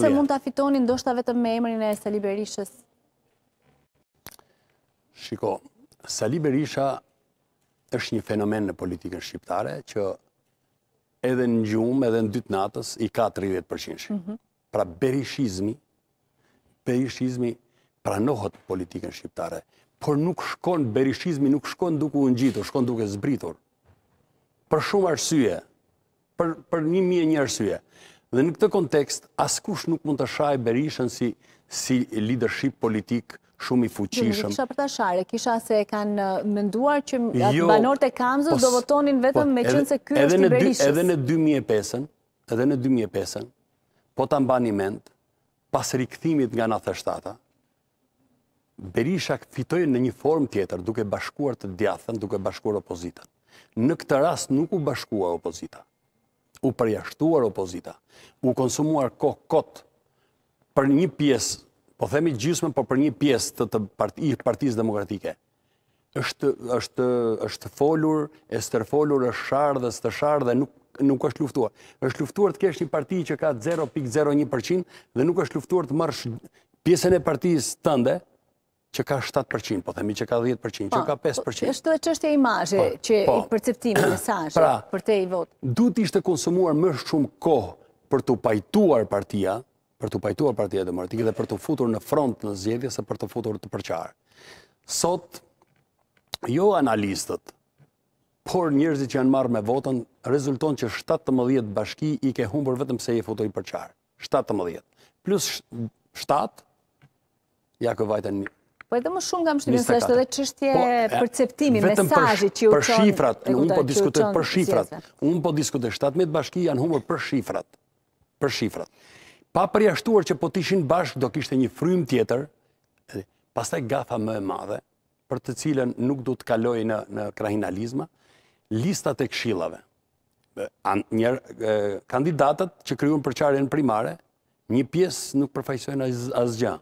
se mund të afitoni ndoshta vetëm me emrin e Sali Berishës? Shiko, Sali Berisha është një fenomen në politikën shqiptare që edhe në gjumë, edhe në dytë natës, i ka 30%. Mhm. Pra Berishizmi, Berishizmi pranohët politikën shqiptare, por nuk shkon Berishizmi, nuk shkon duke unë gjitur, shkon duke zbritur. Për shumë arsye, për një mje një arsye. Dhe në këtë kontekst, askush nuk mund të shaj Berishën si, si leadership politik shumë i fuqishëm. Kisha për të kisha se e kanë mënduar që jo, banorët e banor të kamzës po do votonin vetëm po, me qënë se kërë është i Berishës. Edhe në 2005, edhe në 2005-ën, po të mba një mend, pas rikëthimit nga në thështata, Berisha fitojnë në një form tjetër, duke bashkuar të djathën, duke bashkuar opozitën. Në këtë rast nuk u bashkua opozita u përjashtuar opozita, u konsumuar kokot për një pies, po themi gjysme, po për një pies të partiz demokratike, është folur, e së është shardë dhe së të dhe nuk nuk është luftuar. është luftuar të kesh një parti që ka 0.01% dhe nuk është luftuar të mërsh pjesën e partijës tënde, që ka 7%, po themi që ka 10%, që po, ka 5%. Po, është dhe që është e imajë po, që i përceptimi në sashë, për te i votë. Du të ishte konsumuar më shumë kohë për të pajtuar partia, për të pajtuar partia dhe mërtikë, dhe për të futur në front në zjedhje, se për të futur të përqarë. Sot, jo analistët, por njërëzit që janë marrë me votën, rezulton që 17 bashki i ke humbur vetëm se i futur i përqarë. 17. Plus 7, ja këvajta Po edhe më shumë nga mështimin se është edhe qështje po, përceptimi, mesajit që u po qonë... Për shifrat, unë po diskutoj për shifrat. Unë po diskutojt, 17 bashki janë humër për shifrat. Për shifrat. Pa përjashtuar që po tishin bashkë, do kishte një frym tjetër, pasaj gafa më e madhe, për të cilën nuk du të kaloj në krahinalizma, listat e kshilave. Njerë kandidatët që kryun përqarjen primare, një piesë nuk përfajsojnë asgja.